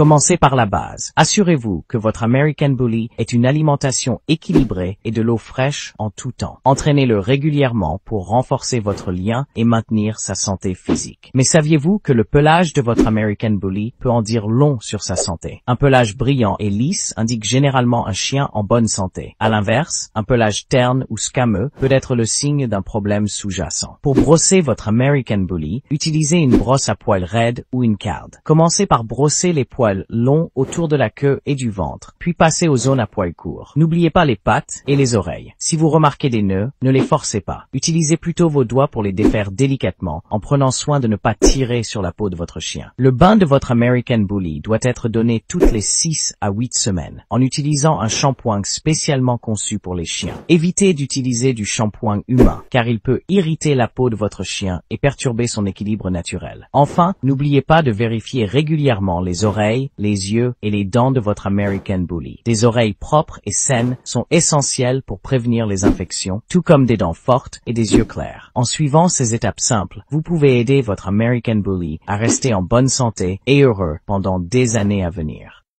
Commencez par la base. Assurez-vous que votre American Bully est une alimentation équilibrée et de l'eau fraîche en tout temps. Entraînez-le régulièrement pour renforcer votre lien et maintenir sa santé physique. Mais saviez-vous que le pelage de votre American Bully peut en dire long sur sa santé Un pelage brillant et lisse indique généralement un chien en bonne santé. À l'inverse, un pelage terne ou scameux peut être le signe d'un problème sous-jacent. Pour brosser votre American Bully, utilisez une brosse à poils raides ou une card. Commencez par brosser les poils long longs autour de la queue et du ventre, puis passez aux zones à poils courts. N'oubliez pas les pattes et les oreilles. Si vous remarquez des nœuds, ne les forcez pas. Utilisez plutôt vos doigts pour les défaire délicatement, en prenant soin de ne pas tirer sur la peau de votre chien. Le bain de votre American Bully doit être donné toutes les 6 à 8 semaines, en utilisant un shampoing spécialement conçu pour les chiens. Évitez d'utiliser du shampoing humain, car il peut irriter la peau de votre chien et perturber son équilibre naturel. Enfin, n'oubliez pas de vérifier régulièrement les oreilles les yeux et les dents de votre American Bully. Des oreilles propres et saines sont essentielles pour prévenir les infections, tout comme des dents fortes et des yeux clairs. En suivant ces étapes simples, vous pouvez aider votre American Bully à rester en bonne santé et heureux pendant des années à venir.